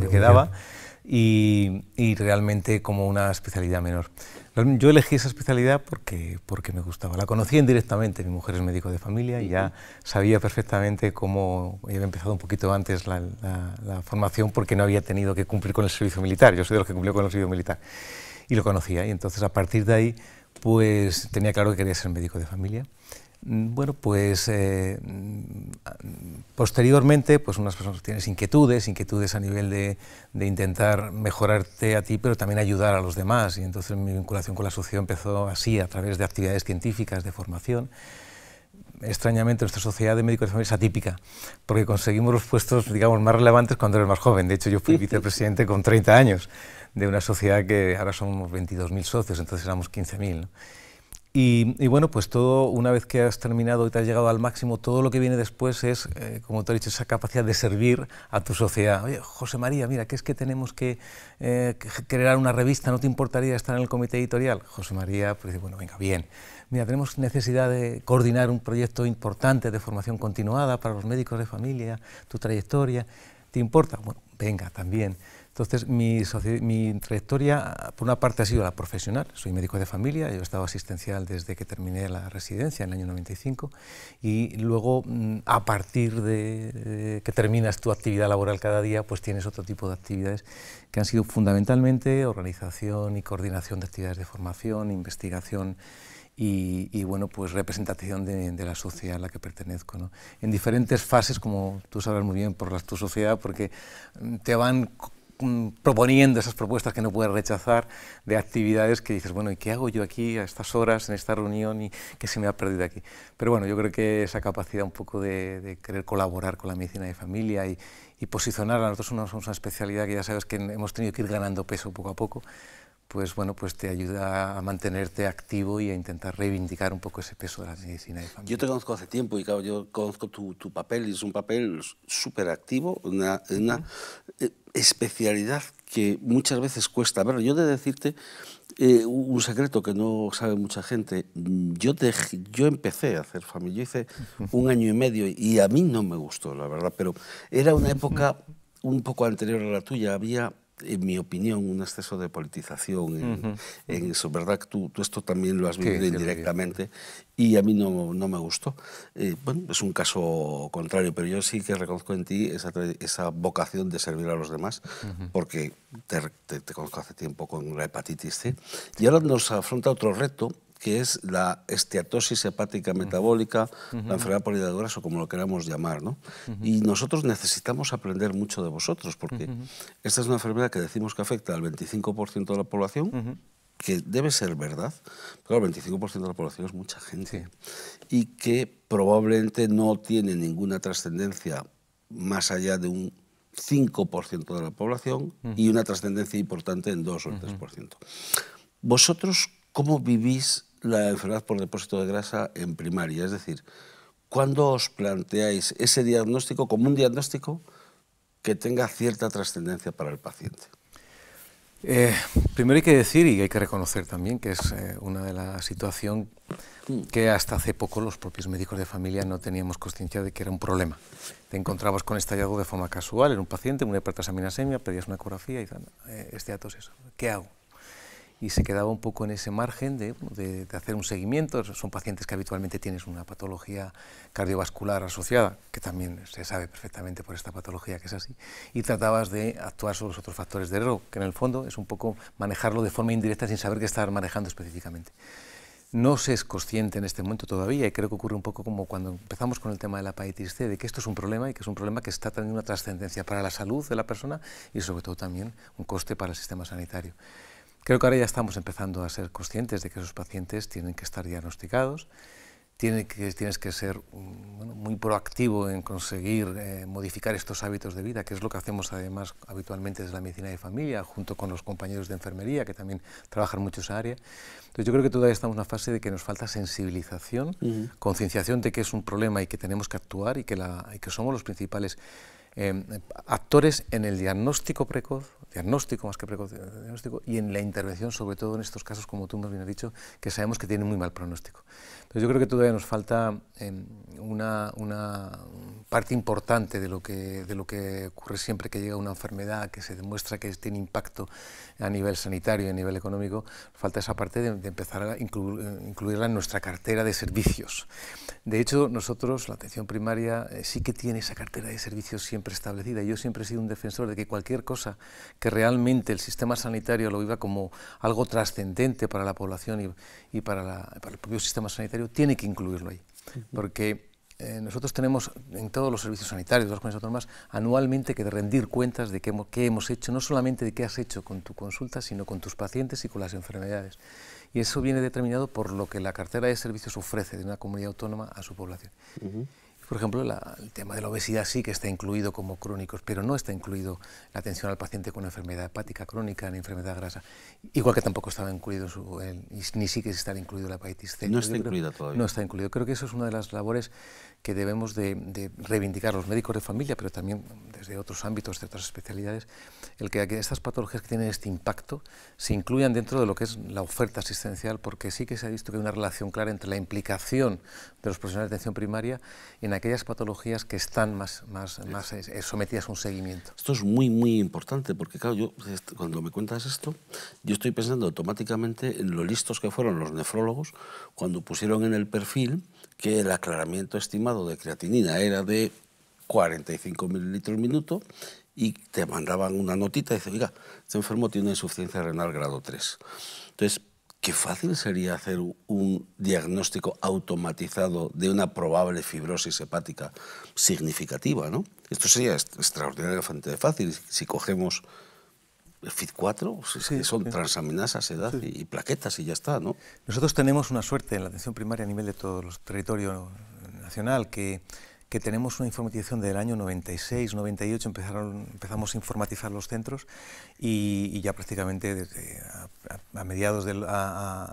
que quedaba y, y, realmente como una especialidad menor. Yo elegí esa especialidad porque, porque me gustaba. La conocí indirectamente, mi mujer es médico de familia y ya sabía perfectamente cómo había empezado un poquito antes la, formación porque no había tenido que cumplir con el servicio militar. Yo soy de los que cumplió con el servicio militar y lo conocía. Y entonces a partir de ahí pues tenía claro que quería ser médico de familia. Mm, bueno, pues eh, Posteriormente, pues unas personas tienes inquietudes, inquietudes a nivel de, intentar mejorarte a ti, pero también ayudar a los demás. Y entonces mi vinculación con la sociedad empezó así, a través de actividades científicas, de formación. Extrañamente, nuestra sociedad de médicos de familia es atípica, porque conseguimos los puestos, digamos, más relevantes cuando eres más joven. De hecho, yo fui vicepresidente con 30 años de una sociedad que ahora somos 22.000 socios, entonces éramos 15.000. ¿no? Y, bueno, pues todo, una vez que has terminado y te has llegado al máximo, todo lo que viene después es, eh, como te he dicho, esa capacidad de servir a tu sociedad. Oye, José María, mira, qué es que tenemos que, eh, crear una revista, ¿no te importaría estar en el comité editorial? José María, pues bueno, venga, bien. Mira, tenemos necesidad de coordinar un proyecto importante de formación continuada para los médicos de familia, tu trayectoria, ¿te importa? Bueno, venga, también. Entonces, mi, mi, trayectoria, por una parte, ha sido la profesional. Soy médico de familia, yo he estado asistencial desde que terminé la residencia en el año 95 y luego, mm, a partir de, que terminas tu actividad laboral cada día, pues tienes otro tipo de actividades que han sido fundamentalmente organización y coordinación de actividades de formación, investigación y, bueno, pues representación de, la sociedad a la que pertenezco. ¿no? En diferentes fases, como tú sabrás muy bien por tu sociedad, porque mm, te van Mm, proponiendo esas propuestas que no puedes rechazar, de actividades que dices, bueno, ¿y qué hago yo aquí a estas horas, en esta reunión, y qué se me ha perdido aquí? Pero bueno, yo creo que esa capacidad un poco de, querer colaborar con la medicina de familia y, y posicionar nosotros somos una especialidad que ya sabes que hemos tenido que ir ganando peso poco a poco, pues bueno, pues te ayuda a mantenerte activo y a intentar reivindicar un poco ese peso de la medicina de familia. Yo te conozco hace tiempo y claro, yo conozco tu, papel y es un papel súper activo, una, eh, especialidad que muchas veces cuesta ver. Yo de decirte eh, un secreto que no sabe mucha gente, yo, yo empecé a hacer familia, yo hice un año y medio y a mí no me gustó, la verdad, pero era una época un poco anterior a la tuya, había en mi opinión, un exceso de politización en, eso, ¿verdad? Tú, tú, esto también lo has vivido indirectamente y a mí no, no me gustó. Eh, bueno, es un caso contrario, pero yo sí que reconozco en ti esa, esa vocación de servir a los demás, porque te, te, conozco hace tiempo con la hepatitis C. Y ahora nos afronta otro reto que es la esteatosis hepática metabólica, la enfermedad por o como lo queramos llamar. ¿no? Y nosotros necesitamos aprender mucho de vosotros, porque esta es una enfermedad que decimos que afecta al 25% de la población, que debe ser verdad, pero el 25% de la población es mucha gente, y que probablemente no tiene ninguna trascendencia más allá de un 5% de la población y una trascendencia importante en 2 o 3%. ¿Vosotros cómo vivís la enfermedad por depósito de grasa en primaria? Es decir, ¿cuándo os planteáis ese diagnóstico como un diagnóstico que tenga cierta trascendencia para el paciente? Eh, primero hay que decir y hay que reconocer también que es eh, una de las situaciones que hasta hace poco los propios médicos de familia no teníamos conciencia de que era un problema. Te encontrabas con este hallazgo de forma casual en un paciente, una semia, pedías una ecografía y dices, eh, este dato es eso, ¿qué hago? y se quedaba un poco en ese margen de, hacer un seguimiento. Son pacientes que habitualmente tienes una patología cardiovascular asociada, que también se sabe perfectamente por esta patología que es así, y tratabas de actuar sobre los otros factores de riesgo, que en el fondo es un poco manejarlo de forma indirecta sin saber qué estar manejando específicamente. No se es consciente en este momento todavía, y creo que ocurre un poco como cuando empezamos con el tema de la hepatitis C, de que esto es un problema y que es un problema que está teniendo una trascendencia para la salud de la persona y sobre todo también un coste para el sistema sanitario. Creo que ahora ya estamos empezando a ser conscientes de que esos pacientes tienen que estar diagnosticados, que, tienes que ser mm, muy proactivo en conseguir eh, modificar estos hábitos de vida, que es lo que hacemos además habitualmente desde la medicina de familia, junto con los compañeros de enfermería, que también trabajan mucho esa área. Entonces yo creo que todavía estamos en una fase de que nos falta sensibilización, concienciación de que es un problema y que tenemos que actuar y que, la, que somos los principales eh, actores en el diagnóstico precoz, diagnóstico más que precoz, diagnóstico, y en la intervención, sobre todo en estos casos, como tú me bien has dicho, que sabemos que tienen muy mal pronóstico. Pues yo creo que todavía nos falta em, una, una, parte importante de lo, que, de lo que ocurre siempre que llega una enfermedad, que se demuestra que tiene impacto a nivel sanitario y a nivel económico, falta esa parte de, empezar a eh, incluirla en nuestra cartera de servicios. De hecho, nosotros, la atención primaria, eh, sí que tiene esa cartera de servicios siempre establecida. Yo siempre he sido un defensor de que cualquier cosa que realmente el sistema sanitario lo viva como algo trascendente para la población y, para, para el propio sistema sanitario, tiene que incluirlo ahí, porque eh, nosotros tenemos en todos los servicios sanitarios de las comunidades autónomas anualmente que rendir cuentas de qué hemos, hecho, no solamente de qué has hecho con tu consulta, sino con tus pacientes y con las enfermedades. Y eso viene determinado por lo que la cartera de servicios ofrece de una comunidad autónoma a su población. Por ejemplo, el tema de la obesidad sí que está incluido como crónicos, pero no está incluido la atención al paciente con enfermedad hepática crónica ni enfermedad grasa, igual que tampoco estaba incluido, su, ni sí que está incluido la hepatitis C. No está incluida todavía. No está incluido. Creo que eso es una de las labores que debemos de, reivindicar los médicos de familia, pero también desde otros ámbitos, de otras especialidades, el que estas patologías que tienen este impacto se incluyan dentro de lo que es la oferta asistencial, porque sí que se ha visto que hay una relación clara entre la implicación de los profesionales de atención primaria en aquellas patologías que están más, más, más eh, sometidas a un seguimiento. Esto es muy, muy importante, porque claro, yo cuando me cuentas esto, yo estoy pensando automáticamente en lo listos que fueron los nefrólogos cuando pusieron en el perfil que el aclaramiento estimado de creatinina era de 45 mililitros minuto y te mandaban una notita y dice, oiga, este enfermo tiene insuficiencia renal grado 3. Entonces, qué fácil sería hacer un diagnóstico automatizado de una probable fibrosis hepática significativa, ¿no? Esto sería extraordinariamente fácil si cogemos FIT4, que son transaminasas, edad y, plaquetas y ya está, ¿no? Nosotros tenemos una suerte en la atención primaria a nivel de todo el territorio nacional que, que tenemos una informatización del año 96, 98, empezaron, empezamos a informatizar los centros y, ya prácticamente a, mediados a,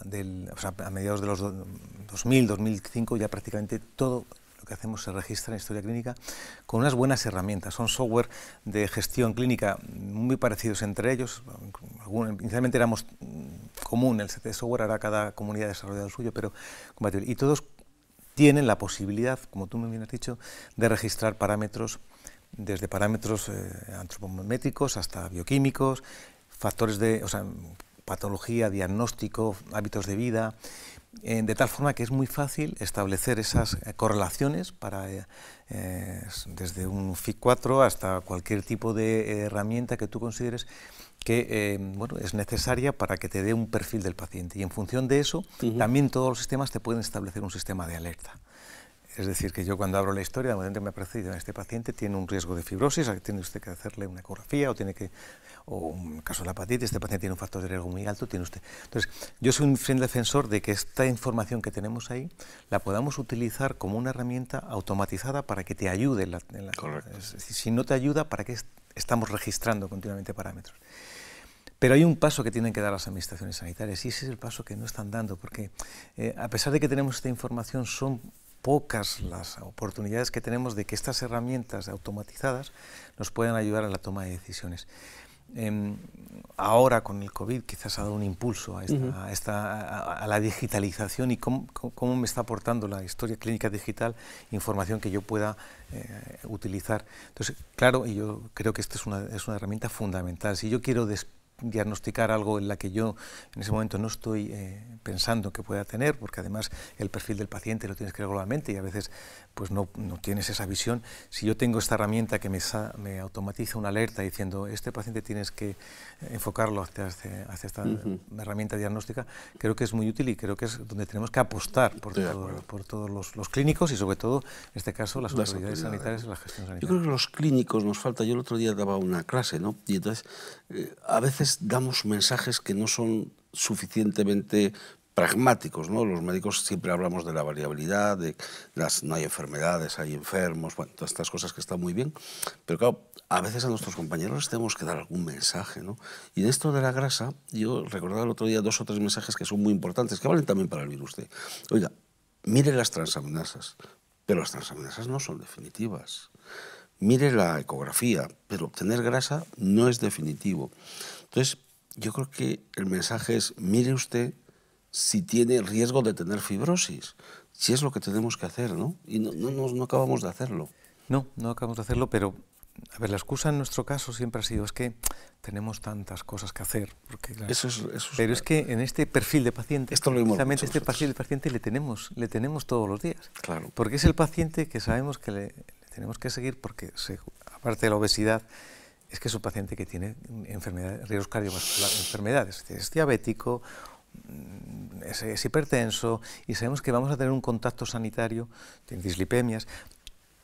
mediados de los 2000, 2005 ya prácticamente todo que hacemos se registra en historia clínica con unas buenas herramientas. Son software de gestión clínica muy parecidos entre ellos. inicialmente éramos mm, común el set de software, ahora cada comunidad ha desarrollado el suyo, pero Y todos tienen la posibilidad, como tú me bien has dicho, de registrar parámetros, desde parámetros eh, antropométricos hasta bioquímicos, factores de, patología, diagnóstico, hábitos de vida. Eh, de tal forma que es muy fácil establecer esas eh, correlaciones para, eh, desde un FIC4 hasta cualquier tipo de herramienta que tú consideres que bueno, es necesaria para que te dé un perfil del paciente. Y en función de eso, también todos los sistemas te pueden establecer un sistema de alerta. Es decir, que yo cuando abro la historia, de momento me aparece, este paciente tiene un riesgo de fibrosis, tiene usted que hacerle una ecografía o tiene que, o caso de la hepatitis, este paciente tiene un factor de riesgo muy alto, tiene usted. Entonces, yo soy un fin defensor de que esta información que tenemos ahí la podamos utilizar como una herramienta automatizada para que te ayude. En la, si no te ayuda, ¿para qué estamos registrando continuamente parámetros? Pero hay un paso que tienen que dar las administraciones sanitarias y ese es el paso que no están dando, porque eh, a pesar de que tenemos esta información, son pocas las oportunidades que tenemos de que estas herramientas automatizadas nos puedan ayudar a la toma de decisiones. Em, ahora con el COVID quizás ha dado un impulso a, esta, a, la digitalización y cómo, me está aportando la historia clínica digital información que yo pueda eh, utilizar. Entonces, claro, y yo creo que esta es una, es una herramienta fundamental. Si yo quiero diagnosticar algo en la que yo en ese momento no estoy eh, pensando que pueda tener, porque además el perfil del paciente lo tienes que ver globalmente y a veces pues no, tienes esa visión. Si yo tengo esta herramienta que me, me automatiza una alerta diciendo, este paciente tienes que eh, enfocarlo hacia, esta herramienta diagnóstica, creo que es muy útil y creo que es donde tenemos que apostar por, por todos los, clínicos y sobre todo, en este caso, las, autoridades, sanitarias y la gestión sanitaria. Yo creo que los clínicos nos falta, yo el otro día daba una clase, ¿no? Y entonces, eh, a veces damos mensajes que no son suficientemente pragmáticos, ¿no? Los médicos siempre hablamos de la variabilidad, de las, no hay enfermedades, hay enfermos, bueno, todas estas cosas que están muy bien, pero claro, a veces a nuestros compañeros les tenemos que dar algún mensaje, ¿no? Y en esto de la grasa, yo recordaba el otro día dos o tres mensajes que son muy importantes, que valen también para el virus Oiga, mire las transaminasas, pero las transaminasas no son definitivas. Mire la ecografía, pero obtener grasa no es definitivo. Entonces, yo creo que el mensaje es, mire usted si tiene riesgo de tener fibrosis, si es lo que tenemos que hacer, ¿no? Y no, no, acabamos de hacerlo. No, no acabamos de hacerlo, pero a ver, la excusa en nuestro caso siempre ha sido es que tenemos tantas cosas que hacer. Porque, claro, eso, es, pero es que en este perfil de paciente, esto precisamente este perfil de paciente le tenemos, le tenemos todos los días. Claro. Porque es el paciente que sabemos que le, tenemos que seguir porque, se, aparte de la obesidad, es que es un paciente que tiene enfermedades, riesgos cardiovasculares, enfermedades, es diabético es, hipertenso y sabemos que vamos a tener un contacto sanitario, de dislipemias,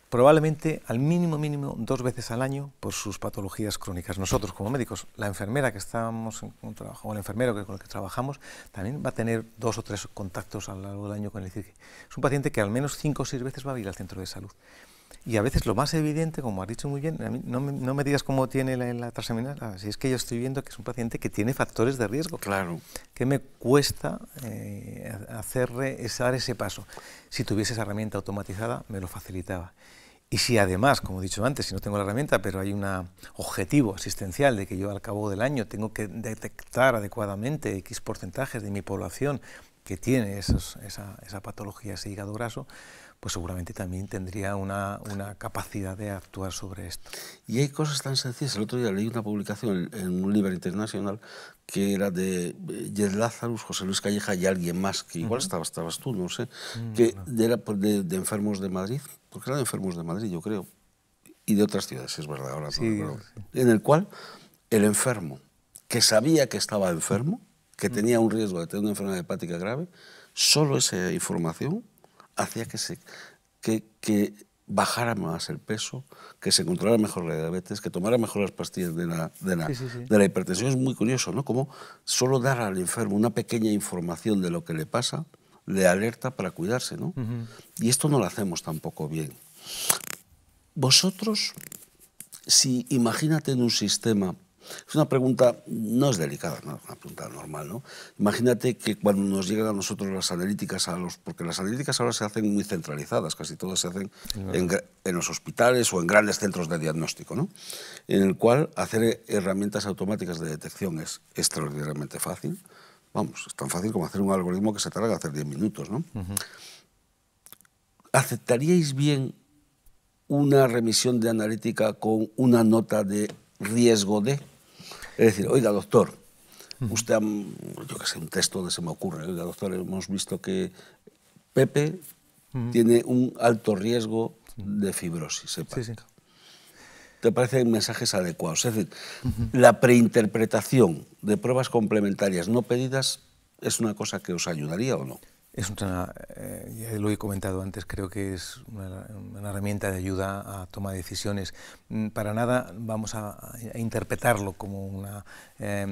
probablemente al mínimo mínimo dos veces al año por sus patologías crónicas. Nosotros como médicos, la enfermera que estamos en un trabajo, o el enfermero con el que trabajamos, también va a tener dos o tres contactos a lo largo del año con el Es un paciente que al menos cinco o seis veces va a ir al centro de salud. Y a veces lo más evidente, como has dicho muy bien, no, me, digas cómo tiene la, la ah, si es que yo estoy viendo que es un paciente que tiene factores de riesgo. Claro. Que me cuesta eh, hacer, dar ese paso. Si tuviese esa herramienta automatizada, me lo facilitaba. Y si además, como he dicho antes, si no tengo la herramienta, pero hay un objetivo asistencial de que yo al cabo del año tengo que detectar adecuadamente X porcentajes de mi población que tiene esa, patología, ese hígado graso, pues seguramente también tendría una, capacidad de actuar sobre esto. Y hay cosas tan sencillas. El otro día leí una publicación en, un libro internacional que era de eh, Jed Lazarus, José Luis Calleja y alguien más, que igual estabas, tú, no sé, mm, que era de enfermos de Madrid, porque eran enfermos de Madrid, yo creo, y de otras ciudades, es verdad, ahora en el cual el enfermo, que sabía que estaba enfermo, que mm. tenía un riesgo de tener una enfermedad hepática grave, solo esa información hacía que, se, que, bajara más el peso, que se controlara mejor la diabetes, que tomara mejor las pastillas de la, De la hipertensión. Es muy curioso, ¿no? Como solo dar al enfermo una pequeña información de lo que le pasa de alerta para cuidarse, ¿no? Y esto no lo hacemos tampoco bien. Vosotros, si imagínate en un sistema, es una pregunta, no es delicada, es una pregunta normal, ¿no? Imagínate que cuando nos llegan a nosotros las analíticas, a porque las analíticas ahora se hacen muy centralizadas, casi todas se hacen en, en, los hospitales o en grandes centros de diagnóstico, ¿no? En el cual hacer herramientas automáticas de detección es extraordinariamente fácil Vamos, es tan fácil como hacer un algoritmo que se tarda en hacer 10 minutos, ¿no? ¿Aceptaríais bien una remisión de analítica con una nota de riesgo de? Es decir, oiga, doctor, usted, yo qué sé, un texto donde se me ocurre, oiga, doctor, hemos visto que Pepe tiene un alto riesgo de fibrosis hepática te parecen mensajes adecuados. Es decir, la preinterpretación de pruebas complementarias no pedidas es una cosa que os ayudaría o no. Es una, eh, ya lo he comentado antes, creo que es una, herramienta de ayuda a toma de decisiones. Mm, para nada vamos a, interpretarlo como una... Eh,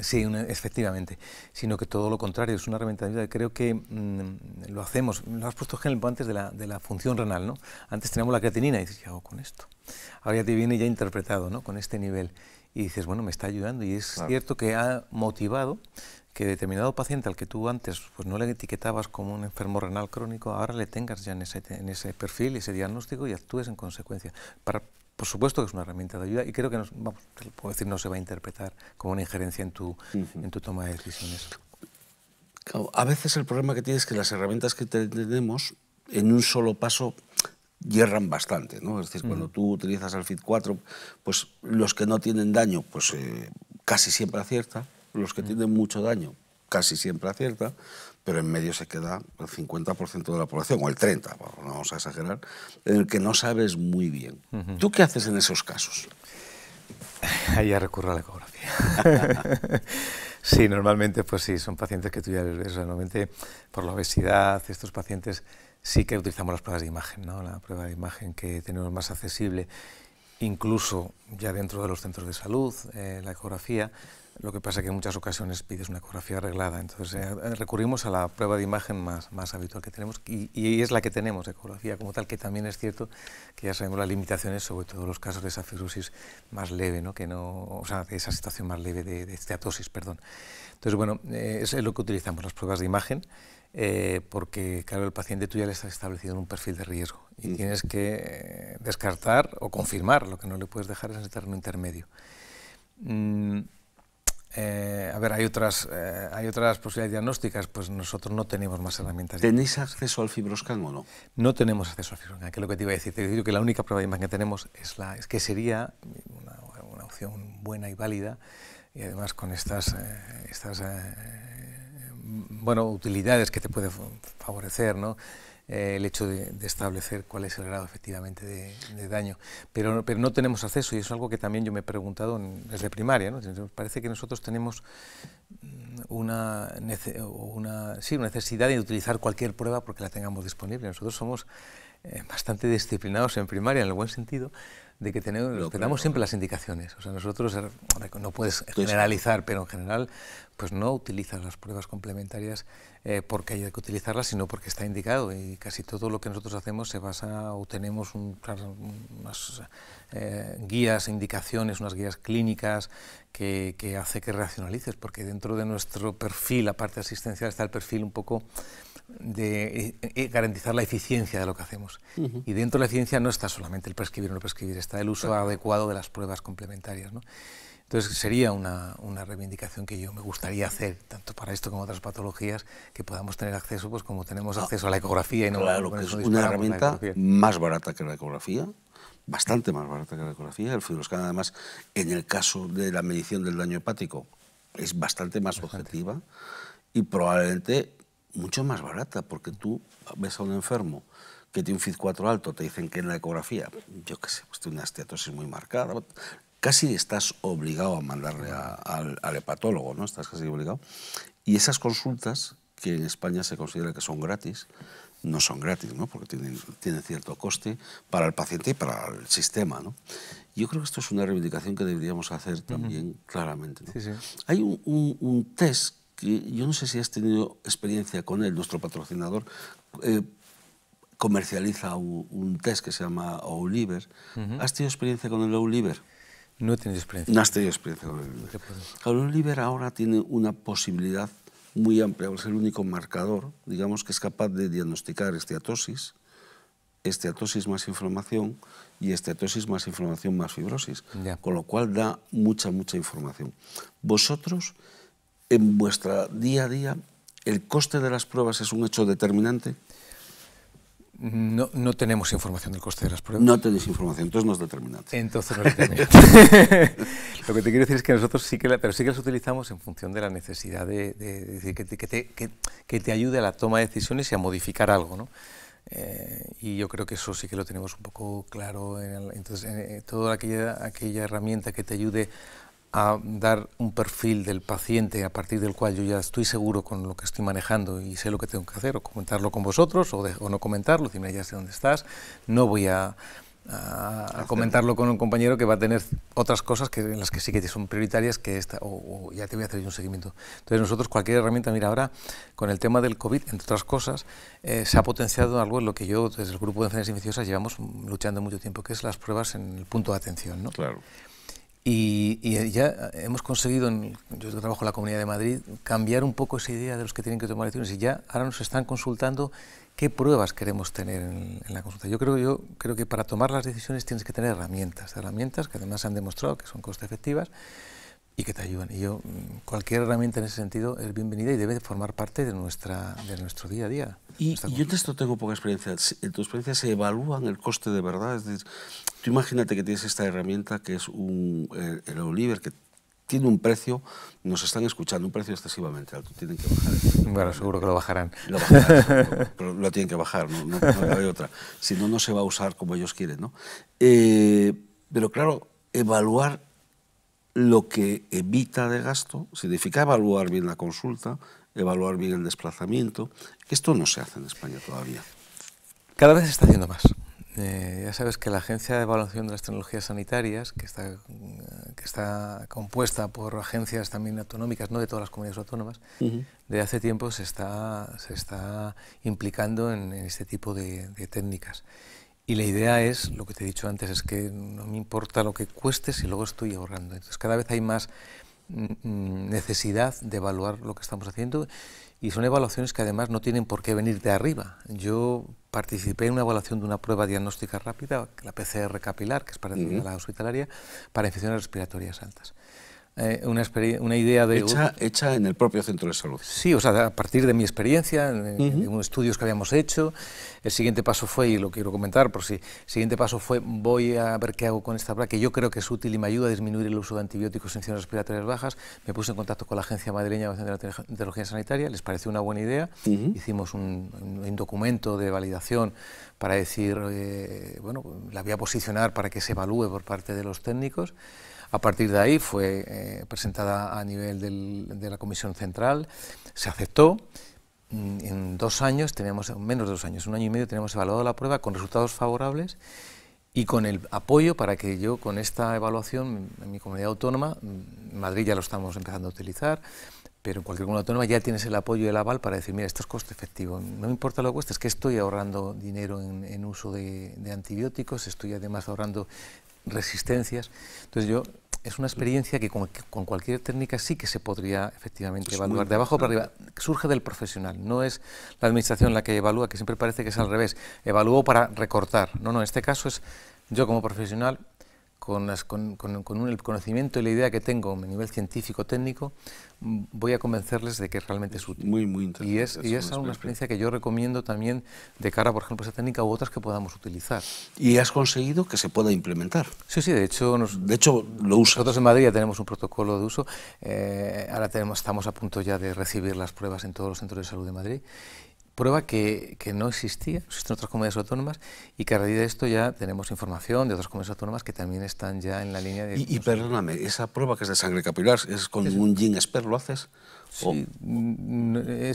Sí, efectivamente, sino que todo lo contrario, es una herramienta de ayuda. Creo que mm, lo hacemos, lo has puesto ejemplo antes de la, función renal, ¿no? Antes teníamos la creatinina y dices, ¿qué hago con esto? Ahora ya te viene ya interpretado, ¿no? Con este nivel. Y dices, bueno, me está ayudando y es cierto que ha motivado que determinado paciente al que tú antes pues no le etiquetabas como un enfermo renal crónico, ahora le tengas ya en ese, en ese perfil, ese diagnóstico y actúes en consecuencia. Para, por supuesto que es una herramienta de ayuda y creo que vamos, puedo decir, no se va a interpretar como una injerencia en tu, en tu toma de decisiones. A veces el problema que tienes es que las herramientas que tenemos en un solo paso yerran bastante, ¿no? Es decir, cuando tú utilizas el FIT4, pues los que no tienen daño, pues eh, casi siempre acierta los que tienen mucho daño casi siempre acierta, pero en medio se queda el 50% de la población, o el 30%, no vamos a exagerar, en el que no sabes muy bien. ¿Tú qué haces en esos casos? Ahí ya recurro a la ecografía. sí, normalmente, pues sí, son pacientes que tú ya ves, normalmente por la obesidad, estos pacientes sí que utilizamos las pruebas de imagen, ¿no? la prueba de imagen que tenemos más accesible, incluso ya dentro de los centros de salud, eh, la ecografía, lo que pasa es que en muchas ocasiones pides una ecografía arreglada, entonces eh, eh, recurrimos a la prueba de imagen más, más habitual que tenemos y, es la que tenemos, ecografía como tal, que también es cierto que ya sabemos las limitaciones, sobre todo los casos de esa más leve, ¿no? Que no, o sea, de esa situación más leve de, de esteatosis, perdón. Entonces, bueno, eh, es lo que utilizamos, las pruebas de imagen, porque, claro, el paciente tú ya le estás establecido un perfil de riesgo y mm. tienes que descartar o confirmar, lo que no le puedes dejar es en un intermedio. Mm, eh, a ver, hay otras, eh, hay otras posibilidades diagnósticas, pues nosotros no tenemos más herramientas. ¿Tenéis acceso al fibroscan o no? No tenemos acceso al fibroscan, que es lo que te iba a decir. Te digo que la única prueba de imagen que tenemos es la, es que sería una, opción buena y válida, y además con estas, eh, estas bueno, utilidades que te puede favorecer, ¿no? Eh, el hecho de, establecer cuál es el grado efectivamente de, daño. Pero, pero no tenemos acceso y eso es algo que también yo me he preguntado en, desde primaria. ¿no? Parece que nosotros tenemos mm, una, una, necesidad de utilizar cualquier prueba porque la tengamos disponible. Nosotros somos eh, bastante disciplinados en primaria, en el buen sentido, de que tenemos, respetamos siempre las indicaciones. O sea, nosotros eh, no puedes generalizar, pero en general, pues no utilizas las pruebas complementarias eh, porque hay que utilizarlas, sino porque está indicado. Y casi todo lo que nosotros hacemos se basa o tenemos unas eh, guías, indicaciones, unas guías clínicas que, que hace que racionalices, porque dentro de nuestro perfil, la parte asistencial, está el perfil un poco de eh, eh, garantizar la eficiencia de lo que hacemos. Y dentro de la eficiencia no está solamente el prescribir o no prescribir, está el uso adecuado de las pruebas complementarias. ¿no? Entonces sería una, una, reivindicación que yo me gustaría hacer, tanto para esto como otras patologías, que podamos tener acceso, pues como tenemos ah, acceso a la ecografía y no que es una herramienta más barata que la ecografía, bastante más barata que la ecografía. El fibroscan, además, en el caso de la medición del daño hepático, es bastante más objetiva y probablemente mucho más barata, porque tú ves a un enfermo que tiene un FID4 alto, te dicen que en la ecografía, yo qué sé, pues tiene una esteatosis muy marcada, casi estás obligado a mandarle al, hepatólogo, ¿no? Estás casi obligado. Y esas consultas, que en España se considera que son gratis, no son gratis, ¿no? Porque tienen, cierto coste para el paciente y para el sistema, ¿no? Yo creo que esto es una reivindicación que deberíamos hacer también claramente. Sí, sí. Hay un test yo no sé si has tenido experiencia con él, nuestro patrocinador. Eh, comercializa un, test que se llama Oliver. ¿Has tenido experiencia con el Oliver? No he tenido experiencia. No has tenido experiencia con el Oliver. El Oliver ahora tiene una posibilidad muy amplia, es el único marcador, digamos, que es capaz de diagnosticar esteatosis, esteatosis más inflamación y esteatosis más inflamación más fibrosis, con lo cual da mucha, mucha información. Vosotros en vuestra día a día, ¿el coste de las pruebas es un hecho determinante? No, no tenemos información del coste de las pruebas. No tenéis información, entonces no es determinante. Entonces Lo que te quiero decir es que nosotros sí que, pero sí que las utilizamos en función de la necesidad de, que, te, ayude a la toma de decisiones y a modificar algo. ¿no? Eh, y yo creo que eso sí que lo tenemos un poco claro. En entonces, eh, toda aquella, aquella herramienta que te ayude a dar un perfil del paciente a partir del cual yo ya estoy seguro con lo que estoy manejando y sé lo que tengo que hacer, o comentarlo con vosotros, o, no comentarlo, decirme ya sé dónde estás, no voy a, comentarlo con un compañero que va a tener otras cosas que, en las que sí que son prioritarias que esta, o, ya te voy a hacer un seguimiento. Entonces nosotros cualquier herramienta, mira ahora, con el tema del COVID, entre otras cosas, eh, se ha potenciado algo en lo que yo desde el grupo de enfermedades infecciosas llevamos luchando mucho tiempo, que es las pruebas en el punto de atención. ¿no? Claro. Y, ya hemos conseguido, en, yo trabajo en la Comunidad de Madrid, cambiar un poco esa idea de los que tienen que tomar decisiones y ya ahora nos están consultando qué pruebas queremos tener en, la consulta. Yo creo, yo creo que para tomar las decisiones tienes que tener herramientas, herramientas que además han demostrado que son coste efectivas y que te ayuden. Y yo, mm, cualquier herramienta en ese sentido es bienvenida y debe formar parte de, nuestra, de nuestro día a día. Y, yo esto tengo poca experiencia. En tu experiencia se evalúan el coste de verdad. Es decir, tú imagínate que tienes esta herramienta que es un, eh, el, Oliver que tiene un precio, nos están escuchando, un precio excesivamente alto, tienen que bajar. Bueno, seguro que lo bajarán. Lo bajarán, lo tienen que bajar, no, hay otra. Si no, no se va a usar como ellos quieren, ¿no? Eh, pero claro, evaluar lo que evita de gasto significa evaluar bien la consulta, evaluar bien el desplazamiento. Esto no se hace en España todavía. Cada vez se está haciendo más. Eh, ya sabes que la Agencia de Evaluación de las Tecnologías Sanitarias, que está, que está compuesta por agencias también autonómicas, no de todas las comunidades autónomas, de hace tiempo se está, se está implicando en, este tipo de, de técnicas. Y la idea es, lo que te he dicho antes, es que no me importa lo que cueste si luego estoy ahorrando. Entonces cada vez hay más mm, mm, necesidad de evaluar lo que estamos haciendo y son evaluaciones que además no tienen por qué venir de arriba. Yo participé en una evaluación de una prueba diagnóstica rápida, la PCR capilar, que es para la hospitalaria, para infecciones respiratorias altas. Eh, una, idea de... Hecha, hecha, en el propio centro de salud. Sí, o sea, a partir de mi experiencia, de, unos estudios que habíamos hecho, el siguiente paso fue, y lo quiero comentar por si, el siguiente paso fue, voy a ver qué hago con esta placa, que yo creo que es útil y me ayuda a disminuir el uso de antibióticos en infecciones respiratorias bajas. Me puse en contacto con la Agencia Madrileña de la Tecnología Sanitaria, les pareció una buena idea, hicimos un, documento de validación para decir, eh, bueno, la voy a posicionar para que se evalúe por parte de los técnicos. A partir de ahí fue eh, presentada a nivel de la Comisión Central, se aceptó. Mm, en dos años, teníamos, menos de dos años, un año y medio, tenemos evaluado la prueba con resultados favorables y con el apoyo para que yo con esta evaluación en mi comunidad autónoma, en Madrid ya lo estamos empezando a utilizar, pero en cualquier comunidad autónoma ya tienes el apoyo y el aval para decir, mira, esto es coste efectivo, no me importa lo que cueste, es que estoy ahorrando dinero en, uso de, de, antibióticos, estoy además ahorrando resistencias. Entonces yo, es una experiencia que con, con cualquier técnica sí que se podría efectivamente evaluar, de abajo para arriba, surge del profesional, no es la administración la que evalúa, que siempre parece que es al revés, evalúo para recortar, no, no, en este caso es yo como profesional, con, el conocimiento y la idea que tengo a nivel científico-técnico, voy a convencerles de que realmente es, útil. Muy, muy interesante. Y es, una experiencia que yo recomiendo también de cara, por ejemplo, a esa técnica u otras que podamos utilizar. ¿Y has conseguido que se pueda implementar? Sí, sí, de hecho... de hecho, lo usamos Nosotros en Madrid ya tenemos un protocolo de uso. Eh, ahora tenemos, estamos a punto ya de recibir las pruebas en todos los centros de salud de Madrid prueba que, no existía, existen otras comunidades autónomas y que a raíz de esto ya tenemos información de otras comunidades autónomas que también están ya en la línea de... Y, pues, perdóname, esa prueba que es de sangre capilar, ¿es con un gin esper, lo haces? Sí, mm, eh,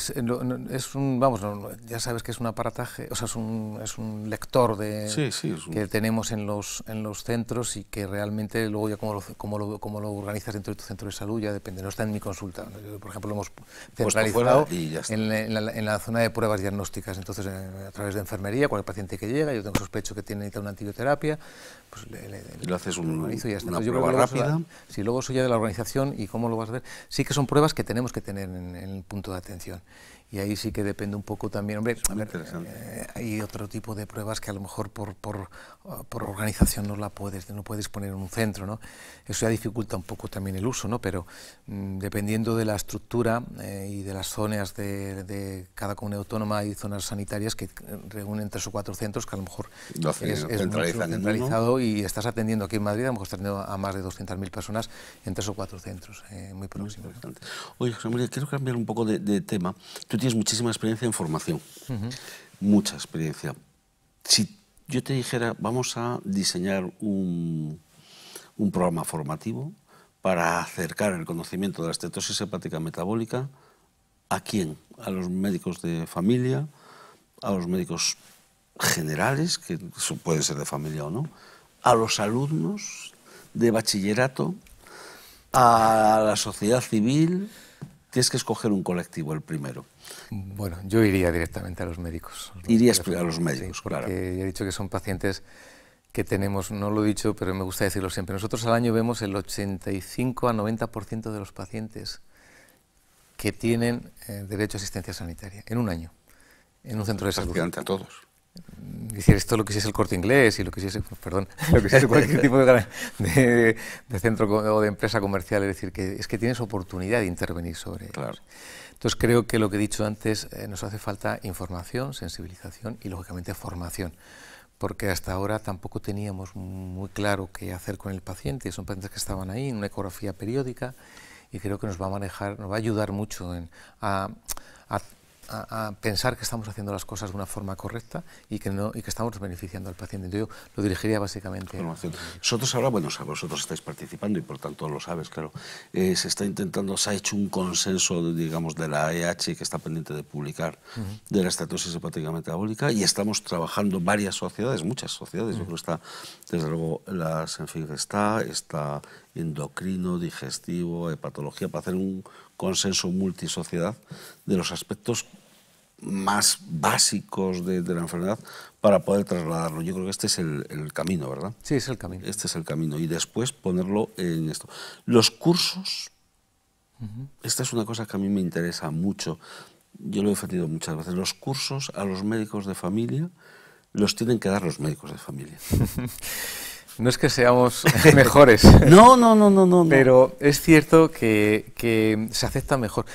es, un, vamos, ya sabes que es un aparataje, o sea, es un, lector de, que tenemos en los, en los centros y que realmente luego ya como lo, como como lo organizas dentro de tu centro de salud ya depende, no está en mi consulta. por ejemplo, lo hemos centralizado en la, zona de pruebas diagnósticas, entonces eh, a través de enfermería, cualquier paciente que llega, yo tengo sospecho que tiene una antibioterapia, pues le, lo haces un, análisis y ya está. una prueba rápida. si luego soy ya de la organización y cómo lo vas a ver, sí que son pruebas que tenemos que tener en, el punto de atención y ahí sí que depende un poco también, hombre, eh, hay otro tipo de pruebas que a lo mejor ah, por, organización no la puedes, no puedes poner en un centro, ¿no? Eso ya dificulta un poco también el uso, ¿no? Pero mm, dependiendo de la estructura eh, y de las zonas de, cada comunidad autónoma hay zonas sanitarias que reúnen tres o cuatro centros que a lo mejor es, centralizado y estás atendiendo aquí en Madrid, a lo mejor a más de 200.000 personas en tres o cuatro centros, eh, muy próximos. Oye, José María, quiero cambiar un poco de, tema tienes muchísima experiencia en formación, mucha experiencia. Si yo te dijera, vamos a diseñar un, un programa formativo para acercar el conocimiento de la estetosis hepática metabólica a quién, a los médicos de familia, a los médicos generales, que pueden ser de familia o no, a los alumnos de bachillerato, a la sociedad civil, tienes que escoger un colectivo, el primero. Bueno, yo iría directamente a los médicos. Iría a los médicos, claro. he dicho que son pacientes que tenemos, no lo he dicho, pero me gusta decirlo siempre. Nosotros al año vemos el 85 a 90% de los pacientes que tienen eh, derecho a asistencia sanitaria en un año, en un centro de salud. a todos. Decir, esto lo que es el corte inglés y lo que hiciese. perdón, lo que es cualquier tipo de, centro o de empresa comercial, es decir, que es que tienes oportunidad de intervenir sobre claro. Entonces creo que lo que he dicho antes, eh, nos hace falta información, sensibilización y lógicamente formación, porque hasta ahora tampoco teníamos muy claro qué hacer con el paciente, son pacientes que estaban ahí en una ecografía periódica y creo que nos va a manejar, nos va a ayudar mucho en, a a, pensar que estamos haciendo las cosas de una forma correcta y que, no, y que estamos beneficiando al paciente. yo lo dirigiría básicamente... Nosotros ahora, bueno, vosotros estáis participando y por tanto lo sabes, claro, eh, se está intentando, se ha hecho un consenso, digamos, de la EH que está pendiente de publicar de la estatosis hepática metabólica y estamos trabajando varias sociedades, muchas sociedades, yo creo que está, desde luego, la Senfig está, está endocrino, digestivo, hepatología, para hacer un consenso multisociedad de los aspectos más básicos de, la enfermedad para poder trasladarlo. Yo creo que este es el, camino, ¿verdad? Sí, es el camino. Este es el camino. Y después ponerlo en esto. Los cursos, esta es una cosa que a mí me interesa mucho. Yo lo he defendido muchas veces. Los cursos a los médicos de familia los tienen que dar los médicos de familia. No es que seamos mejores. no, no, no, no, no. Pero es cierto que, se acepta mejor.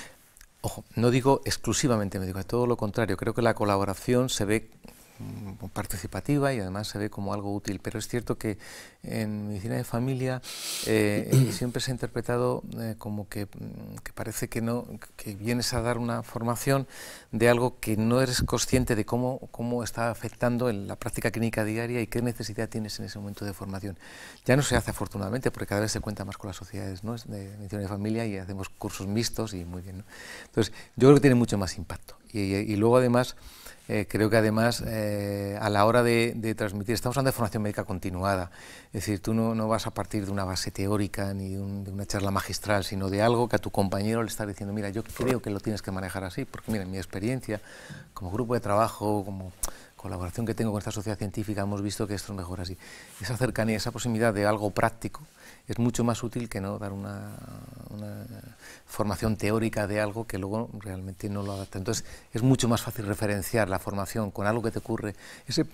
Ojo, no digo exclusivamente médico, es todo lo contrario. Creo que la colaboración se ve Mm, participativa y además se ve como algo útil. Pero es cierto que en medicina de familia eh, eh, siempre se ha interpretado eh, como mm, que, parece que no que vienes a dar una formación de algo que no eres consciente de cómo, cómo está afectando en la práctica clínica diaria y qué necesidad tienes en ese momento de formación. Ya no se hace afortunadamente porque cada vez se cuenta más con las sociedades ¿no? de medicina de familia y hacemos cursos mixtos y muy bien. Entonces yo creo que tiene mucho más impacto. y luego además... Eh, creo que además eh, a la hora de, transmitir, estamos hablando de formación médica continuada, es decir, tú no, vas a partir de una base teórica ni de, una charla magistral, sino de algo que a tu compañero le estás diciendo, mira, yo creo que lo tienes que manejar así, porque mira, mi experiencia como grupo de trabajo, como colaboración que tengo con esta sociedad científica, hemos visto que esto es mejor así. Esa cercanía, esa proximidad de algo práctico, es mucho más útil que no dar una, una, formación teórica de algo que luego realmente no lo adapta. Entonces es mucho más fácil referenciar la formación con algo que te ocurre. Ese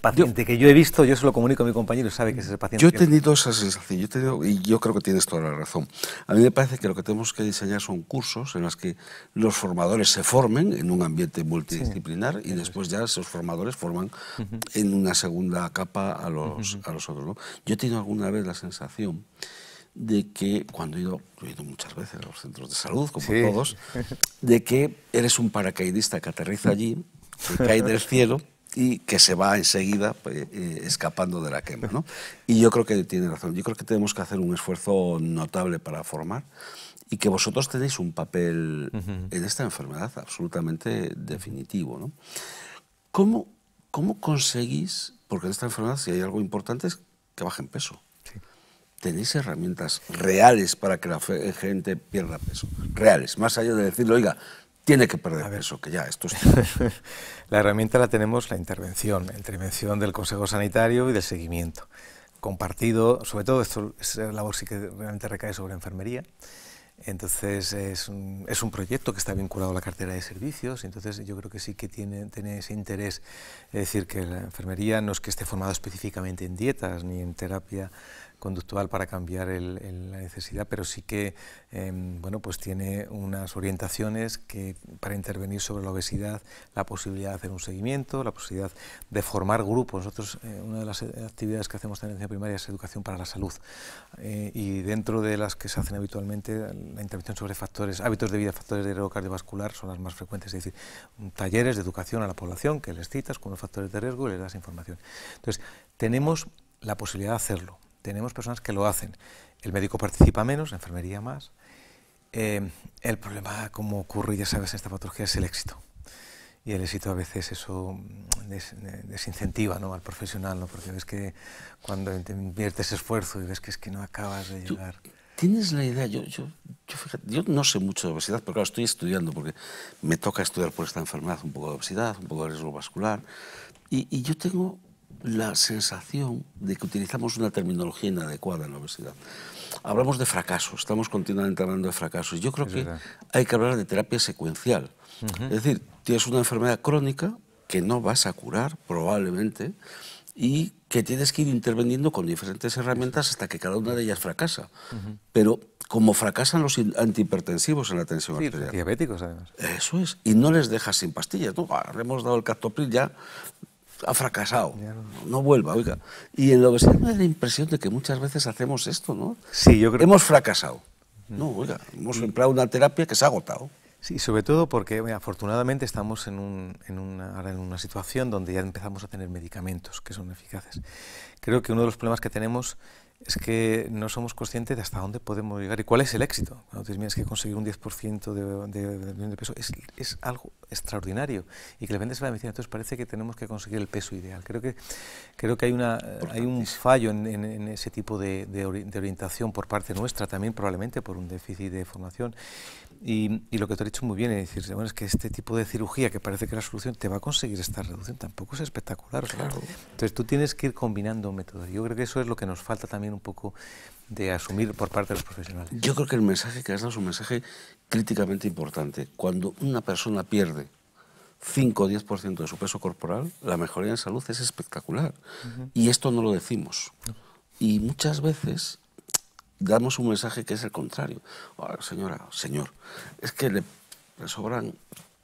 paciente que yo he visto, yo se lo comunico a mi compañero y sabe que es ese paciente. Yo he tenido esa sensación, yo y yo creo que tienes toda la razón. A mí me parece que lo que tenemos que diseñar son cursos en los que los formadores se formen en un ambiente multidisciplinar y después ya esos formadores forman en una segunda capa a los, a los otros. Yo he tenido alguna vez la sensación de que cuando he ido, he ido muchas veces a los centros de salud, como todos, de que eres un paracaidista que aterriza allí, que cae del cielo y que se va enseguida pues, eh, escapando de la quema. ¿no? Y yo creo que tiene razón. Yo creo que tenemos que hacer un esfuerzo notable para formar y que vosotros tenéis un papel en esta enfermedad absolutamente definitivo. ¿no? ¿Cómo, ¿Cómo conseguís, porque en esta enfermedad si hay algo importante es que bajen peso? Tenéis herramientas reales para que la gente pierda peso. Reales. Más allá de decirle, oiga, tiene que perder a eso, que ya esto es... la herramienta la tenemos la intervención, la intervención del Consejo Sanitario y del seguimiento compartido, sobre todo esto es labor sí que realmente recae sobre enfermería. Entonces es un, es un, proyecto que está vinculado a la cartera de servicios, entonces yo creo que sí que tiene, tiene, ese interés, es decir, que la enfermería no es que esté formada específicamente en dietas ni en terapia conductual para cambiar la necesidad, pero sí que em, bueno, pues tiene unas orientaciones que, para intervenir sobre la obesidad, la posibilidad de hacer un seguimiento, la posibilidad de formar grupos. Nosotros, eh, una de las actividades que hacemos en la primaria es educación para la salud eh, y dentro de las que se hacen habitualmente, la intervención sobre factores, hábitos de vida, factores de riesgo cardiovascular son las más frecuentes, es decir, talleres de educación a la población que les citas con los factores de riesgo y les das información. Entonces, tenemos la posibilidad de hacerlo tenemos personas que lo hacen. El médico participa menos, la enfermería más. Em, el problema, como ocurre, ya sabes, en esta patología es el éxito. Y el éxito a veces eso mm, eh, desincentiva ¿no? al profesional, ¿no? porque ves que cuando inviertes esfuerzo y ves que es que no acabas de llegar. ¿Tienes la idea? Yo, yo, fíjate, yo no sé mucho de obesidad, pero claro, estoy estudiando porque me toca estudiar por esta enfermedad un poco de obesidad, un poco de riesgo vascular. Y, y yo tengo la sensación de que utilizamos una terminología inadecuada en la obesidad. Hablamos de fracaso, estamos continuamente hablando de fracasos. Yo creo que hay que hablar de terapia secuencial. Es decir, tienes una enfermedad crónica que no vas a curar probablemente y que tienes que ir interviniendo con diferentes herramientas hasta que cada una de ellas fracasa. Pero como fracasan los antihipertensivos en la tensión Diabéticos, además. Eso es. Y no les dejas sin pastillas. ¿no? hemos dado el captopril, ya ha fracasado. No. vuelva, oiga. Y en lo que me da la impresión de que muchas veces hacemos esto, ¿no? Sí, yo creo. Hemos fracasado. No, oiga, hemos empleado una terapia que se ha agotado. Sí, sobre todo porque afortunadamente estamos en, una, ahora en una situación donde ya empezamos a tener medicamentos que son eficaces. Creo que uno de los problemas que tenemos es que no somos conscientes de hasta dónde podemos llegar y cuál es el éxito. Cuando te tienes que conseguir un 10% de, de, de, peso, es, algo extraordinario y que le vendes la medicina. Entonces parece que tenemos que conseguir el peso ideal. Creo que, creo que hay, una, eh, hay un fallo en, en ese tipo de, orientación por parte nuestra, también probablemente por un déficit de formación. Y, lo que te he dicho muy bien es decir, bueno, es que este tipo de cirugía que parece que es la solución te va a conseguir esta reducción, tampoco es espectacular. Claro. Entonces tú tienes que ir combinando métodos. Yo creo que eso es lo que nos falta también un poco de asumir por parte de los profesionales. Yo creo que el mensaje que has dado es un mensaje críticamente importante. Cuando una persona pierde 5 o 10% de su peso corporal, la mejoría en salud es espectacular. Y esto no lo decimos. Y muchas veces damos un mensaje que es el contrario. Ah, señora, señor, es que le, sobran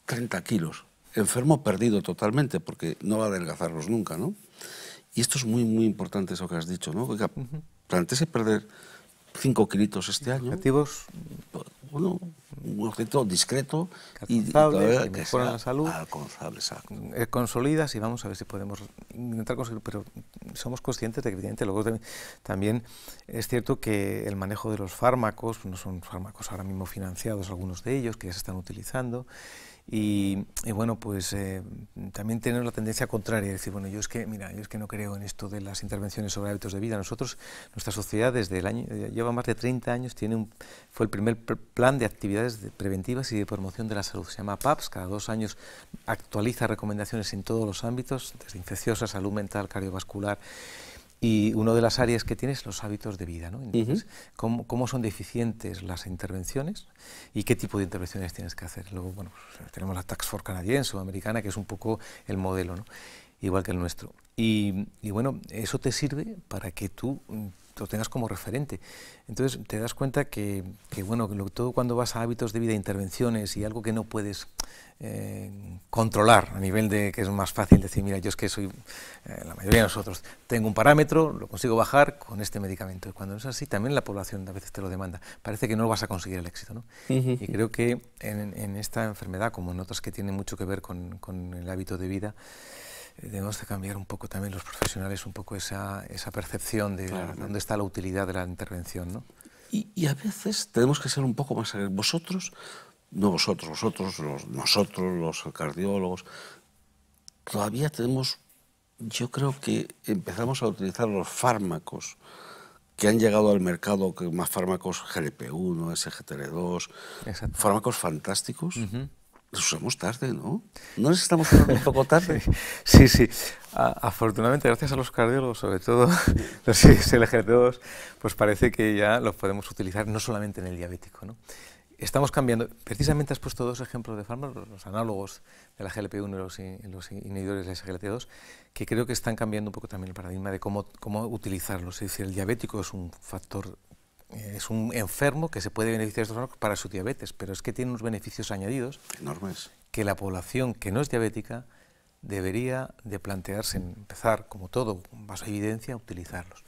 30 kilos, enfermo perdido totalmente, porque no va a adelgazarlos nunca, ¿no? Y esto es muy, muy importante eso que has dicho, ¿no? Oiga, perder 5 kilitos este año. ¿Objetivos? Bueno, un objeto discreto y que la salud. Eh, consolidas y vamos a ver si podemos intentar conseguir, pero somos conscientes de que evidentemente luego también, también es cierto que el manejo de los fármacos, pues, no son fármacos ahora mismo financiados algunos de ellos que ya se están utilizando, y, bueno, pues eh, también tenemos la tendencia contraria, decir, bueno, yo es que, mira, yo es que no creo en esto de las intervenciones sobre hábitos de vida. Nosotros, nuestra sociedad desde el año, eh, lleva más de 30 años, tiene un, fue el primer plan de actividades preventivas y de promoción de la salud, se llama PAPS, cada dos años actualiza recomendaciones en todos los ámbitos, desde infecciosa, salud mental, cardiovascular, y una de las áreas que tienes es los hábitos de vida. ¿no? cómo, cómo, son deficientes las intervenciones y qué tipo de intervenciones tienes que hacer? Luego, bueno, pues, tenemos la Tax Force canadiense o americana, que es un poco el modelo, ¿no? igual que el nuestro. Y, y bueno, eso te sirve para que tú mm, lo tengas como referente. Entonces te das cuenta que, bueno, todo cuando vas a hábitos de vida, intervenciones y algo que no puedes eh, controlar a nivel de que es más fácil decir, mira, yo es que soy, eh, la mayoría de nosotros, tengo un parámetro, lo consigo bajar con este medicamento. Y cuando no es así, también la población a veces te lo demanda. Parece que no vas a conseguir el éxito. ¿no? Y creo que en, esta enfermedad, como en otras que tienen mucho que ver con, con el hábito de vida, tenemos que cambiar un poco también los profesionales, un poco esa, esa percepción de dónde está la utilidad de la intervención. ¿no? Y, y, a veces tenemos que ser un poco más agresivos. Vosotros, no vosotros, vosotros, los, nosotros, los cardiólogos, todavía tenemos, yo creo que empezamos a utilizar los fármacos que han llegado al mercado, que más fármacos GLP-1, SGTR2, fármacos fantásticos usamos pues tarde, ¿no? ¿No les estamos un poco tarde? Sí, sí. afortunadamente, gracias a los cardiólogos, sobre todo los slgt 2 pues parece que ya los podemos utilizar no solamente en el diabético, ¿no? Estamos cambiando. Precisamente has puesto dos ejemplos de fármacos, los análogos de la GLP-1 y los, inhibidores de la SGLT2, que creo que están cambiando un poco también el paradigma de cómo, cómo utilizarlos. Es decir, el diabético es un factor es un enfermo que se puede beneficiar de estos fármacos para su diabetes, pero es que tiene unos beneficios añadidos enormes que la población que no es diabética debería de plantearse empezar, como todo, más evidencia, a utilizarlos.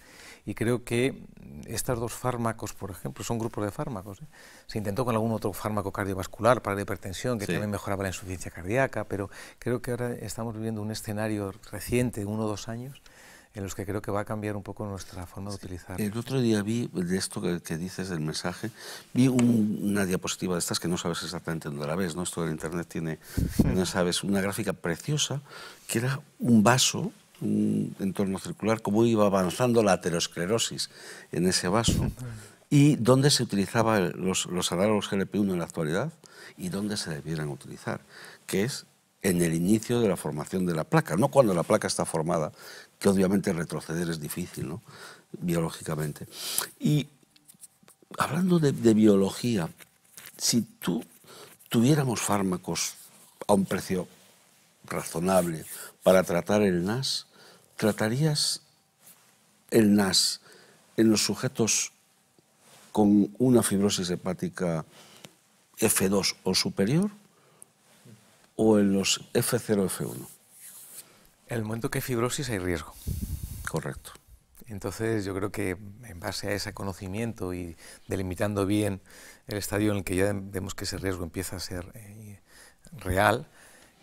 Y creo que estos dos fármacos, por ejemplo, son grupos de fármacos. ¿eh? Se intentó con algún otro fármaco cardiovascular para la hipertensión, que también mejoraba la insuficiencia cardíaca, pero creo que ahora estamos viviendo un escenario reciente, uno o dos años, en los que creo que va a cambiar un poco nuestra forma de utilizar. El otro día vi, de esto que, dices, del mensaje, vi una diapositiva de estas que no sabes exactamente dónde la ves, ¿no? Esto del Internet tiene, no sabes, una gráfica preciosa que era un vaso, un entorno circular, cómo iba avanzando la aterosclerosis en ese vaso y dónde se utilizaban los, los análogos GLP-1 en la actualidad y dónde se debieran utilizar, que es en el inicio de la formación de la placa, no cuando la placa está formada, que obviamente retroceder es difícil, ¿no? biológicamente. Y hablando de, de biología, si tú tuviéramos fármacos a un precio razonable para tratar el NAS, ¿tratarías el NAS en los sujetos con una fibrosis hepática F2 o superior o en los F0, F1? En el momento que hay fibrosis hay riesgo. Correcto. Entonces yo creo que en base a ese conocimiento y delimitando bien el estadio en el que ya vemos que ese riesgo empieza a ser eh, real,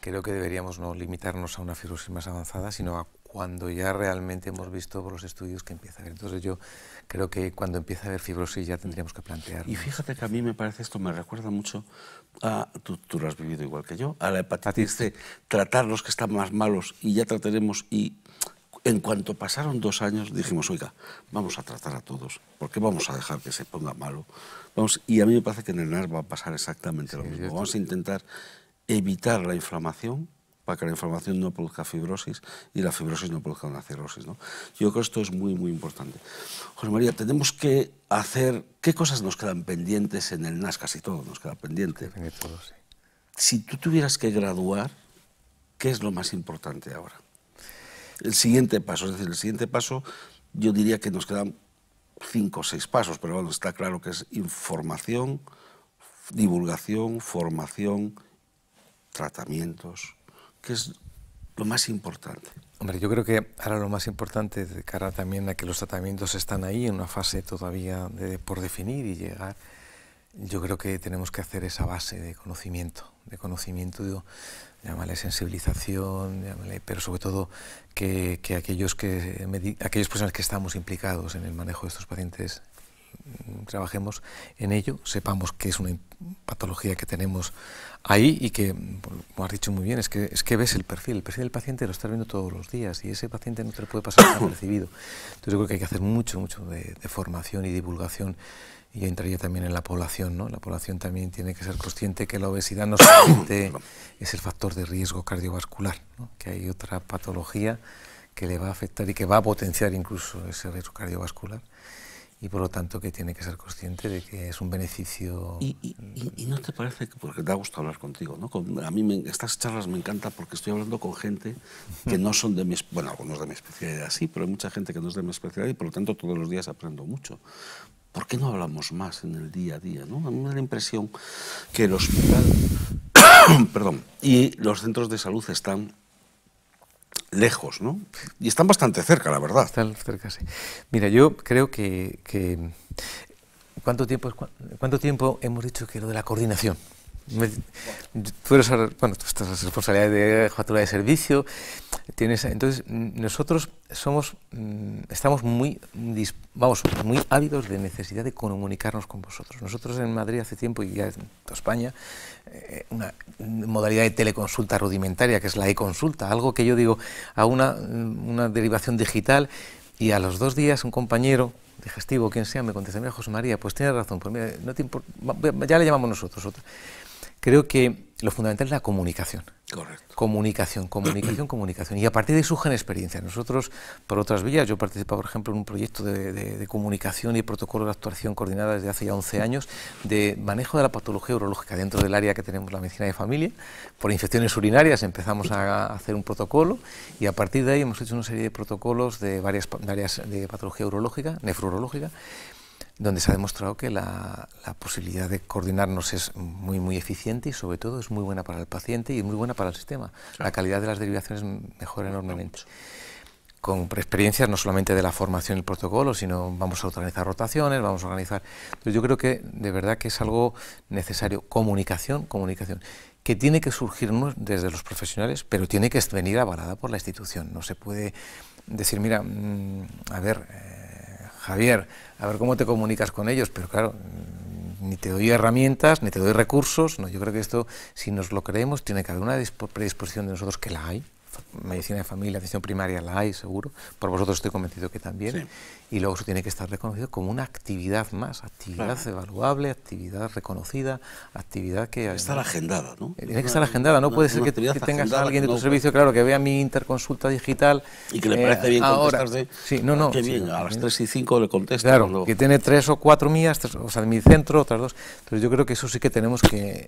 creo que deberíamos no limitarnos a una fibrosis más avanzada, sino a cuando ya realmente hemos visto por los estudios que empieza a haber. Entonces yo creo que cuando empieza a haber fibrosis ya tendríamos que plantear. Y fíjate que a mí me parece esto, me recuerda mucho a, tú, tú lo has vivido igual que yo, a la hepatitis C, tratar los que están más malos y ya trataremos y en cuanto pasaron dos años dijimos, oiga, vamos a tratar a todos, ¿Por qué vamos a dejar que se ponga malo. Vamos, y a mí me parece que en el NAR va a pasar exactamente lo mismo. Vamos a intentar evitar la inflamación para que la inflamación no produzca fibrosis y la fibrosis no produzca una cirrosis. Yo creo que esto es muy, muy importante. José María, tenemos que hacer... ¿Qué cosas nos quedan pendientes en el NAS? Casi todo nos queda pendiente. Si tú tuvieras que graduar, ¿qué es lo más importante ahora? El siguiente paso, es decir, el siguiente paso yo diría que nos quedan cinco o seis pasos, pero bueno, está claro que es información, divulgación, formación, tratamientos, que es lo más importante. Hombre, yo creo que ahora lo más importante de cara también a que los tratamientos están ahí en una fase todavía de, por definir y llegar, yo creo que tenemos que hacer esa base de conocimiento, de conocimiento, digo, sensibilización, pero sobre todo que, aquellos, que aquellos personas que estamos implicados en el manejo de estos pacientes trabajemos en ello, sepamos que es una patología que tenemos ahí y que, como has dicho muy bien, es que, es que ves el perfil, el perfil del paciente lo estás viendo todos los días y ese paciente no te puede pasar desapercibido. Entonces yo creo que hay que hacer mucho, mucho de, formación y divulgación y entraría también en la población, ¿no? La población también tiene que ser consciente que la obesidad no solamente es el factor de riesgo cardiovascular, que hay otra patología que le va a afectar y que va a potenciar incluso ese riesgo cardiovascular y por lo tanto que tiene que ser consciente de que es un beneficio. Y, no te parece que, porque da gusto hablar contigo, ¿no? a mí estas charlas me encantan porque estoy hablando con gente que no son de mi, bueno, algunos de mi especialidad sí, pero hay mucha gente que no es de mi especialidad y por lo tanto todos los días aprendo mucho. ¿Por qué no hablamos más en el día a día? ¿no? A mí me da la impresión que el hospital perdón, y los centros de salud están lejos, ¿no? Y están bastante cerca, la verdad. Están cerca, sí. Mira, yo creo que... que ¿cuánto, tiempo, ¿Cuánto tiempo hemos dicho que lo de la coordinación? tú eres, bueno, estás la responsabilidad de factura de servicio, tienes, entonces nosotros somos, mm, estamos muy, vamos, muy ávidos de necesidad de comunicarnos con vosotros. Nosotros en Madrid hace tiempo y ya en España, eh, una modalidad de teleconsulta rudimentaria que es la e-consulta, algo que yo digo a una, mm, una derivación digital y a los dos días un compañero digestivo, quien sea, me contesta, mira José María, pues tiene razón, pues no te ya le llamamos nosotros creo que lo fundamental es la comunicación. Correcto. Comunicación, comunicación, comunicación. Y a partir de surgen experiencia. Nosotros, por otras vías, yo participado, por ejemplo, en un proyecto de, comunicación y protocolo de actuación coordinada desde hace ya 11 años de manejo de la patología urológica dentro del área que tenemos la medicina de familia. Por infecciones urinarias empezamos a, hacer un protocolo y a partir de ahí hemos hecho una serie de protocolos de varias, áreas de patología urológica, nefrourológica, donde se ha demostrado que la, la, posibilidad de coordinarnos es muy, muy eficiente y sobre todo es muy buena para el paciente y muy buena para el sistema. La calidad de las derivaciones mejora enormemente. Con experiencias no solamente de la formación y el protocolo, sino vamos a organizar rotaciones, vamos a organizar... Entonces yo creo que de verdad que es algo necesario. Comunicación, comunicación que tiene que surgirnos desde los profesionales, pero tiene que venir avalada por la institución. No se puede decir, mira, mm, a ver... Eh, Javier, a ver cómo te comunicas con ellos, pero claro, ni te doy herramientas, ni te doy recursos, no, yo creo que esto, si nos lo creemos, tiene que haber una predisposición de nosotros que la hay, medicina de familia, atención primaria la hay, seguro, por vosotros estoy convencido que también, y luego eso tiene que estar reconocido como una actividad más, actividad evaluable, actividad reconocida, actividad que... Eh, estar agendada, ¿no? Tiene que estar agendada, no puede ser que, tengas a alguien de tu servicio, claro, que vea mi interconsulta digital... Y que le parece eh, bien ahora. de. Sí, no, no. Ah, bien, a las 3 y 5 le contesta. Claro, que tiene tres o cuatro mías, o sea, de mi centro, otras dos. Pero yo creo que eso sí que tenemos que...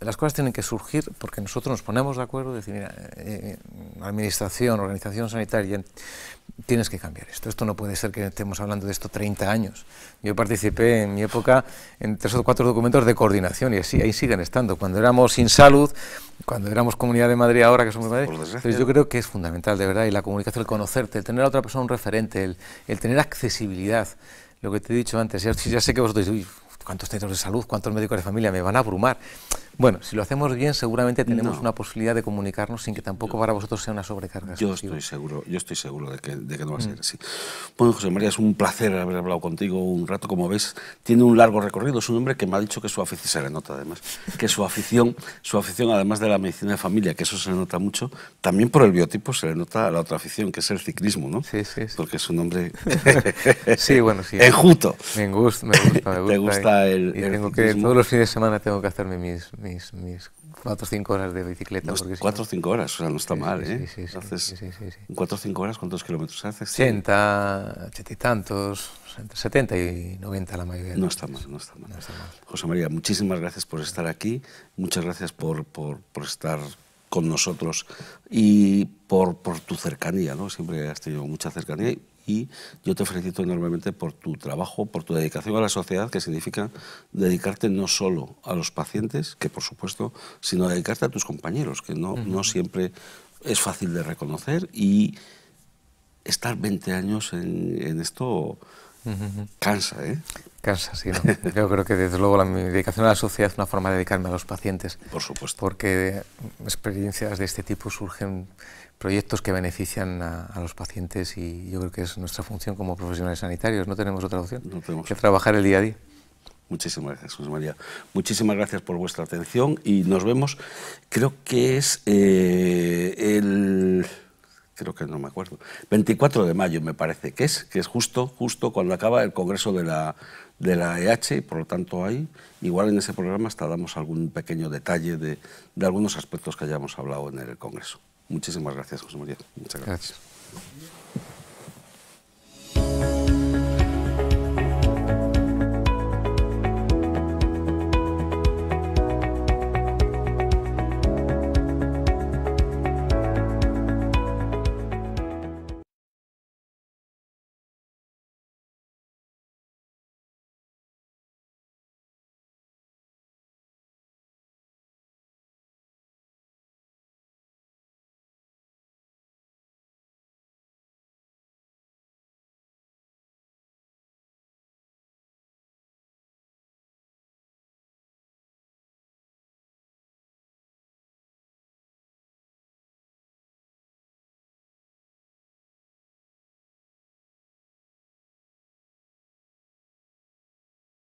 las cosas tienen que surgir porque nosotros nos ponemos de acuerdo, decir, mira, eh, administración, organización sanitaria tienes que cambiar esto. Esto no puede ser que estemos hablando de esto 30 años. Yo participé en mi época en tres o cuatro documentos de coordinación y así, ahí siguen estando. Cuando éramos sin salud, cuando éramos Comunidad de Madrid, ahora que somos Madrid. Pues yo creo que es fundamental, de verdad, y la comunicación, el conocerte, el tener a otra persona un referente, el, tener accesibilidad. Lo que te he dicho antes, ya, sé que vosotros decís, uy, ¿cuántos centros de salud, cuántos médicos de familia me van a abrumar? Bueno, si lo hacemos bien, seguramente tenemos una posibilidad de comunicarnos sin que tampoco para vosotros sea una sobrecarga. Yo estoy seguro, yo estoy seguro de que, no va a ser mm. así. Bueno, José María, es un placer haber hablado contigo un rato. Como ves, tiene un largo recorrido. Es un hombre que me ha dicho que su afición se le nota además, que su afición, su afición además de la medicina de familia, que eso se le nota mucho, también por el biotipo se le nota la otra afición, que es el ciclismo, ¿no? Sí, sí. sí. Porque es un hombre. sí, bueno, sí. Enjuto. Me gusta, me gusta, me gusta. Te gusta el, tengo que todos los fines de semana tengo que hacerme mis mis, 4 cuatro o cinco horas de bicicleta. Pues porque cuatro o cinco horas, o sea, no está mal, ¿eh? Entonces, ¿Cuatro o cinco horas cuántos kilómetros haces? 80, 80 y tantos, 70 y 90 la mayoría. No está, mal, no está mal, José María, muchísimas gracias por estar aquí, muchas gracias por, por, por estar con nosotros y por, por tu cercanía, ¿no? Siempre has tenido mucha cercanía y y yo te felicito enormemente por tu trabajo, por tu dedicación a la sociedad, que significa dedicarte no solo a los pacientes, que por supuesto, sino dedicarte a tus compañeros, que no, no siempre es fácil de reconocer y estar 20 años en, esto cansa, ¿eh? Cansa, sí. Yo creo que desde luego la, mi dedicación a la sociedad es una forma de dedicarme a los pacientes. Por supuesto. Porque experiencias de este tipo surgen proyectos que benefician a, los pacientes y yo creo que es nuestra función como profesionales sanitarios. No tenemos otra opción que trabajar el día a día. Muchísimas gracias, José María. Muchísimas gracias por vuestra atención y nos vemos. Creo que es eh, el creo que no me acuerdo, 24 de mayo me parece que es, que es justo, justo cuando acaba el Congreso de la, de la EH y por lo tanto ahí igual en ese programa hasta damos algún pequeño detalle de, algunos aspectos que hayamos hablado en el Congreso. Muchísimas gracias, José María. Muchas gracias.